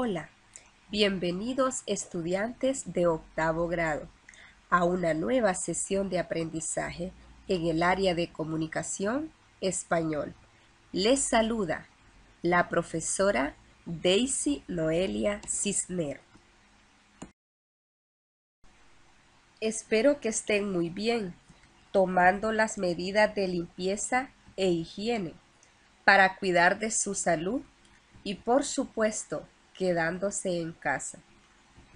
Hola, bienvenidos estudiantes de octavo grado a una nueva sesión de aprendizaje en el área de comunicación español. Les saluda la profesora Daisy Noelia Cisner. Espero que estén muy bien, tomando las medidas de limpieza e higiene para cuidar de su salud y por supuesto quedándose en casa.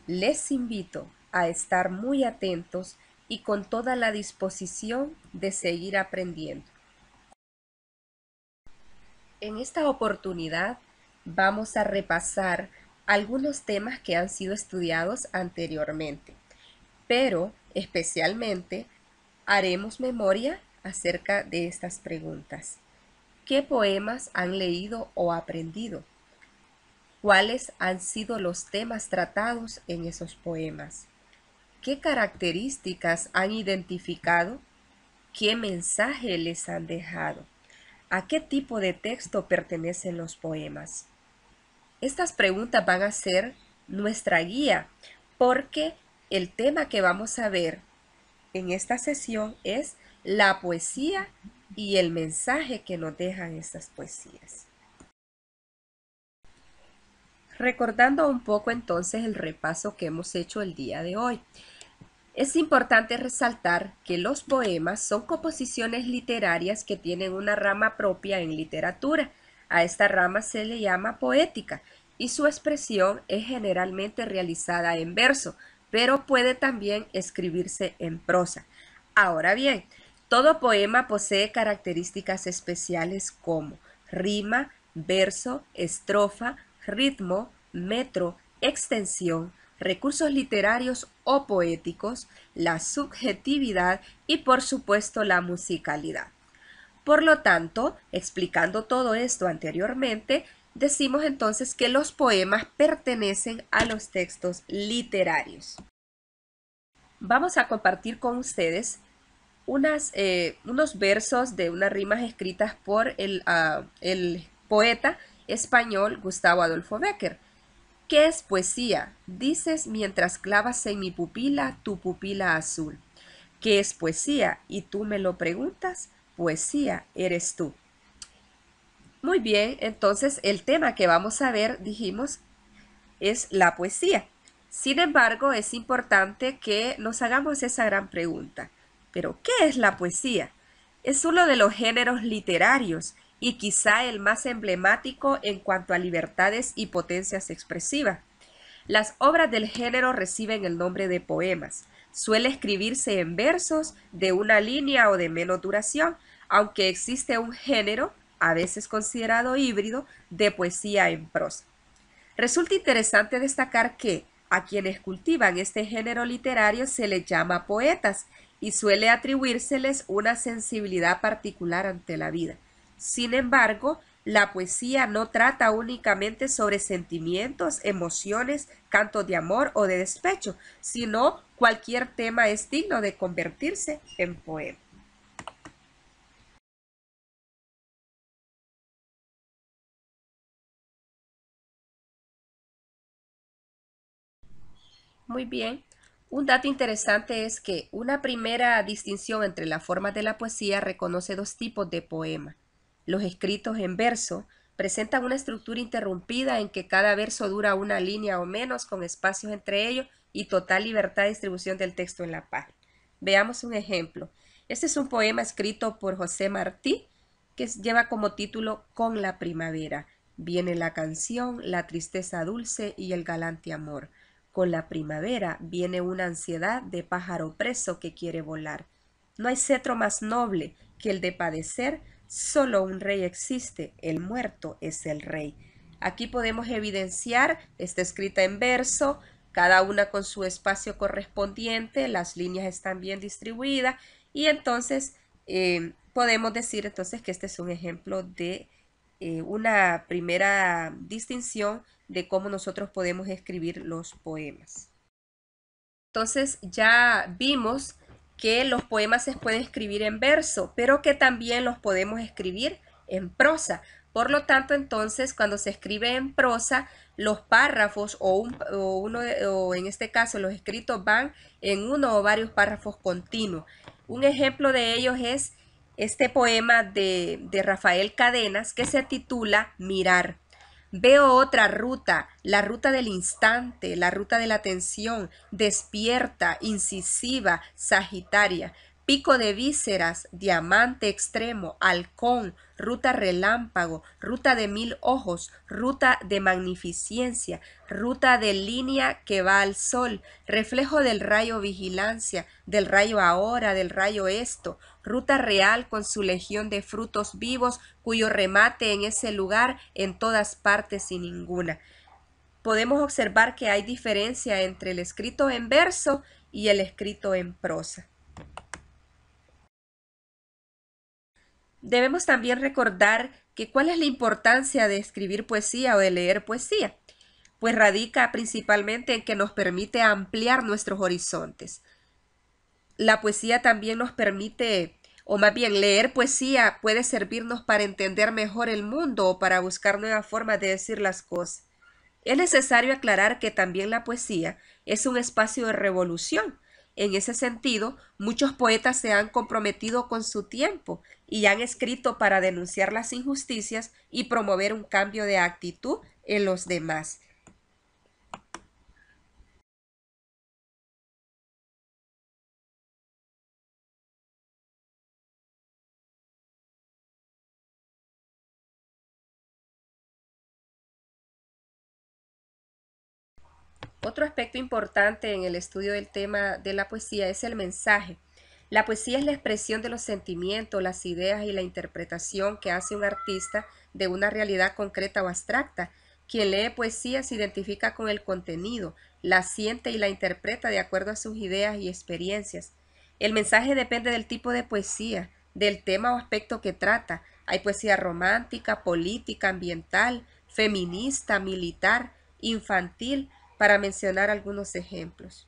Les invito a estar muy atentos y con toda la disposición de seguir aprendiendo. En esta oportunidad vamos a repasar algunos temas que han sido estudiados anteriormente, pero especialmente haremos memoria acerca de estas preguntas. ¿Qué poemas han leído o aprendido? cuáles han sido los temas tratados en esos poemas, qué características han identificado, qué mensaje les han dejado, a qué tipo de texto pertenecen los poemas. Estas preguntas van a ser nuestra guía porque el tema que vamos a ver en esta sesión es la poesía y el mensaje que nos dejan estas poesías. Recordando un poco entonces el repaso que hemos hecho el día de hoy. Es importante resaltar que los poemas son composiciones literarias que tienen una rama propia en literatura. A esta rama se le llama poética y su expresión es generalmente realizada en verso, pero puede también escribirse en prosa. Ahora bien, todo poema posee características especiales como rima, verso, estrofa, ritmo, metro, extensión, recursos literarios o poéticos, la subjetividad y por supuesto la musicalidad. Por lo tanto, explicando todo esto anteriormente, decimos entonces que los poemas pertenecen a los textos literarios. Vamos a compartir con ustedes eh, unos versos de unas rimas escritas por el ah, poeta Español, Gustavo Adolfo Becker. ¿Qué es poesía? Dices mientras clavas en mi pupila tu pupila azul. ¿Qué es poesía? Y tú me lo preguntas, poesía eres tú. Muy bien, entonces el tema que vamos a ver, dijimos, es la poesía. Sin embargo, es importante que nos hagamos esa gran pregunta. ¿Pero qué es la poesía? Es uno de los géneros literarios y quizá el más emblemático en cuanto a libertades y potencias expresivas. Las obras del género reciben el nombre de poemas. Suele escribirse en versos de una línea o de menos duración, aunque existe un género, a veces considerado híbrido, de poesía en prosa. Resulta interesante destacar que a quienes cultivan este género literario se les llama poetas y suele atribuírseles una sensibilidad particular ante la vida. Sin embargo, la poesía no trata únicamente sobre sentimientos, emociones, cantos de amor o de despecho, sino cualquier tema es digno de convertirse en poema. Muy bien. Un dato interesante es que una primera distinción entre las formas de la poesía reconoce dos tipos de poema. Los escritos en verso presentan una estructura interrumpida en que cada verso dura una línea o menos con espacios entre ellos y total libertad de distribución del texto en la página. Veamos un ejemplo. Este es un poema escrito por José Martí que lleva como título Con la primavera. Viene la canción, la tristeza dulce y el galante amor. Con la primavera viene una ansiedad de pájaro preso que quiere volar. No hay cetro más noble que el de padecer Solo un rey existe, el muerto es el rey. Aquí podemos evidenciar, está escrita en verso, cada una con su espacio correspondiente, las líneas están bien distribuidas y entonces eh, podemos decir entonces que este es un ejemplo de eh, una primera distinción de cómo nosotros podemos escribir los poemas. Entonces ya vimos que los poemas se pueden escribir en verso, pero que también los podemos escribir en prosa. Por lo tanto, entonces, cuando se escribe en prosa, los párrafos o, uno, en este caso los escritos van en uno o varios párrafos continuos. Un ejemplo de ellos es este poema de, de Rafael Cadenas que se titula Mirar. Veo otra ruta, la ruta del instante, la ruta de la atención, despierta, incisiva, sagitaria pico de vísceras, diamante extremo, halcón, ruta relámpago, ruta de mil ojos, ruta de magnificencia, ruta de línea que va al sol, reflejo del rayo vigilancia, del rayo ahora, del rayo esto, ruta real con su legión de frutos vivos cuyo remate en ese lugar en todas partes y ninguna. Podemos observar que hay diferencia entre el escrito en verso y el escrito en prosa. debemos también recordar que cuál es la importancia de escribir poesía o de leer poesía. Pues radica principalmente en que nos permite ampliar nuestros horizontes. La poesía también nos permite, o más bien leer poesía puede servirnos para entender mejor el mundo o para buscar nuevas formas de decir las cosas. Es necesario aclarar que también la poesía es un espacio de revolución en ese sentido, muchos poetas se han comprometido con su tiempo y han escrito para denunciar las injusticias y promover un cambio de actitud en los demás. Otro aspecto importante en el estudio del tema de la poesía es el mensaje. La poesía es la expresión de los sentimientos, las ideas y la interpretación que hace un artista de una realidad concreta o abstracta. Quien lee poesía se identifica con el contenido, la siente y la interpreta de acuerdo a sus ideas y experiencias. El mensaje depende del tipo de poesía, del tema o aspecto que trata. Hay poesía romántica, política, ambiental, feminista, militar, infantil, para mencionar algunos ejemplos.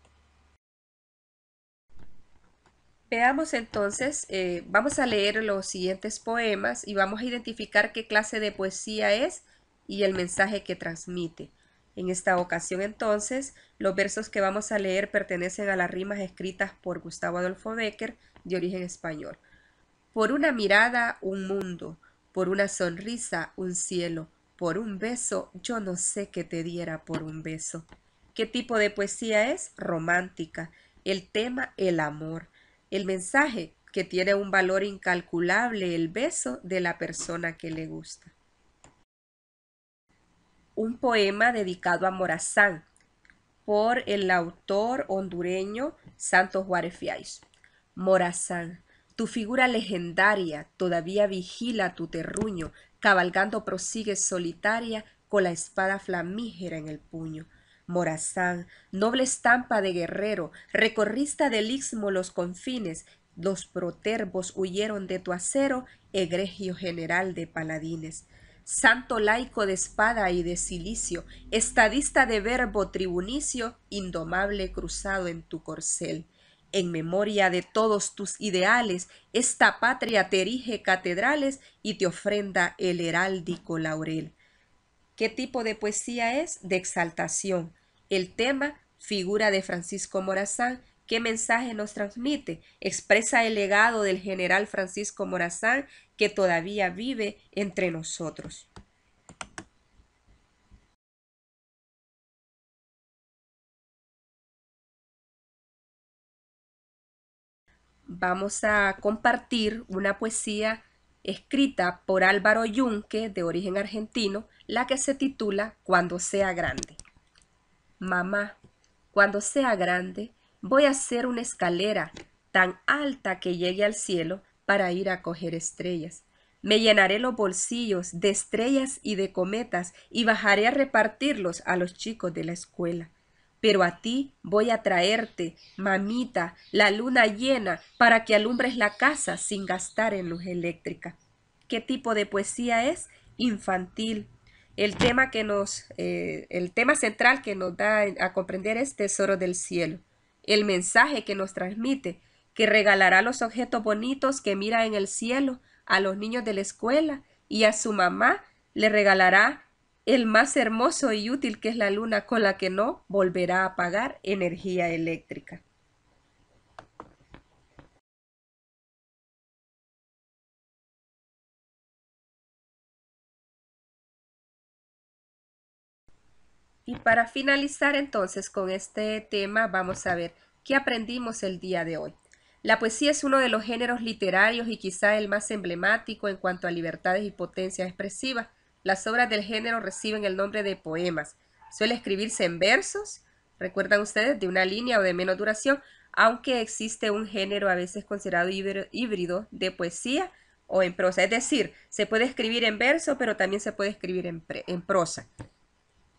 Veamos entonces, eh, vamos a leer los siguientes poemas y vamos a identificar qué clase de poesía es y el mensaje que transmite. En esta ocasión entonces, los versos que vamos a leer pertenecen a las rimas escritas por Gustavo Adolfo Becker de origen español. Por una mirada, un mundo, por una sonrisa, un cielo, por un beso, yo no sé qué te diera por un beso. ¿Qué tipo de poesía es? Romántica. El tema, el amor. El mensaje, que tiene un valor incalculable, el beso de la persona que le gusta. Un poema dedicado a Morazán por el autor hondureño Santos Juárez Morazán, tu figura legendaria todavía vigila tu terruño, cabalgando prosigue solitaria con la espada flamígera en el puño. Morazán, noble estampa de guerrero, recorrista del istmo los confines, los protervos huyeron de tu acero, egregio general de paladines. Santo laico de espada y de silicio, estadista de verbo tribunicio, indomable cruzado en tu corcel. En memoria de todos tus ideales, esta patria te erige catedrales y te ofrenda el heráldico laurel. ¿Qué tipo de poesía es? De exaltación. El tema, figura de Francisco Morazán. ¿Qué mensaje nos transmite? Expresa el legado del general Francisco Morazán que todavía vive entre nosotros. Vamos a compartir una poesía escrita por Álvaro Yunque, de origen argentino, la que se titula Cuando sea grande. Mamá, cuando sea grande, voy a hacer una escalera tan alta que llegue al cielo para ir a coger estrellas. Me llenaré los bolsillos de estrellas y de cometas y bajaré a repartirlos a los chicos de la escuela. Pero a ti voy a traerte, mamita, la luna llena para que alumbres la casa sin gastar en luz eléctrica. ¿Qué tipo de poesía es? Infantil, el tema, que nos, eh, el tema central que nos da a comprender es Tesoro del Cielo, el mensaje que nos transmite, que regalará los objetos bonitos que mira en el cielo a los niños de la escuela y a su mamá le regalará el más hermoso y útil que es la luna con la que no volverá a pagar energía eléctrica. Y para finalizar entonces con este tema, vamos a ver qué aprendimos el día de hoy. La poesía es uno de los géneros literarios y quizá el más emblemático en cuanto a libertades y potencias expresivas. Las obras del género reciben el nombre de poemas. Suele escribirse en versos, recuerdan ustedes, de una línea o de menos duración, aunque existe un género a veces considerado híbrido de poesía o en prosa. Es decir, se puede escribir en verso, pero también se puede escribir en prosa.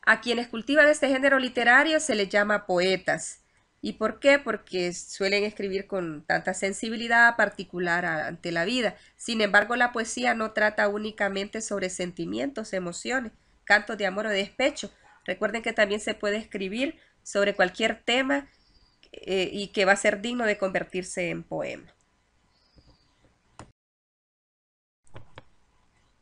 A quienes cultivan este género literario se les llama poetas. ¿Y por qué? Porque suelen escribir con tanta sensibilidad particular ante la vida. Sin embargo, la poesía no trata únicamente sobre sentimientos, emociones, cantos de amor o de despecho. Recuerden que también se puede escribir sobre cualquier tema eh, y que va a ser digno de convertirse en poema.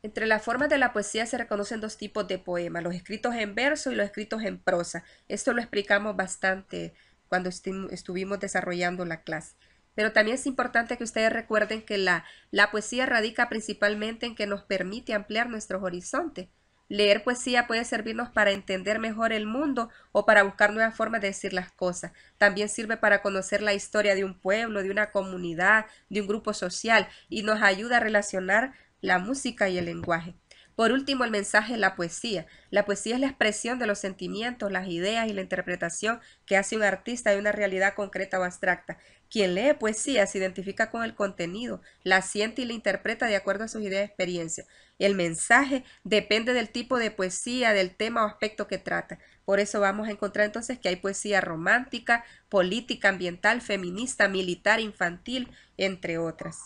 Entre las formas de la poesía se reconocen dos tipos de poemas, los escritos en verso y los escritos en prosa. Esto lo explicamos bastante cuando estuvimos desarrollando la clase. Pero también es importante que ustedes recuerden que la, la poesía radica principalmente en que nos permite ampliar nuestros horizontes. Leer poesía puede servirnos para entender mejor el mundo o para buscar nuevas formas de decir las cosas. También sirve para conocer la historia de un pueblo, de una comunidad, de un grupo social y nos ayuda a relacionar la música y el lenguaje. Por último, el mensaje es la poesía. La poesía es la expresión de los sentimientos, las ideas y la interpretación que hace un artista de una realidad concreta o abstracta. Quien lee poesía se identifica con el contenido, la siente y la interpreta de acuerdo a sus ideas y experiencias. El mensaje depende del tipo de poesía, del tema o aspecto que trata. Por eso vamos a encontrar entonces que hay poesía romántica, política, ambiental, feminista, militar, infantil, entre otras.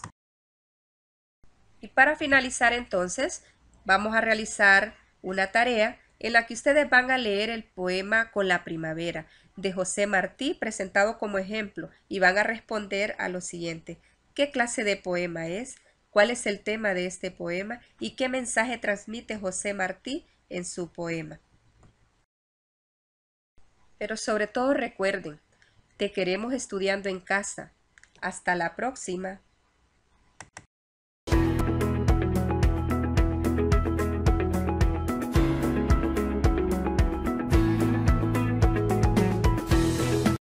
Y para finalizar entonces, vamos a realizar una tarea en la que ustedes van a leer el poema Con la primavera de José Martí presentado como ejemplo y van a responder a lo siguiente. ¿Qué clase de poema es? ¿Cuál es el tema de este poema? ¿Y qué mensaje transmite José Martí en su poema? Pero sobre todo recuerden, te queremos estudiando en casa. Hasta la próxima.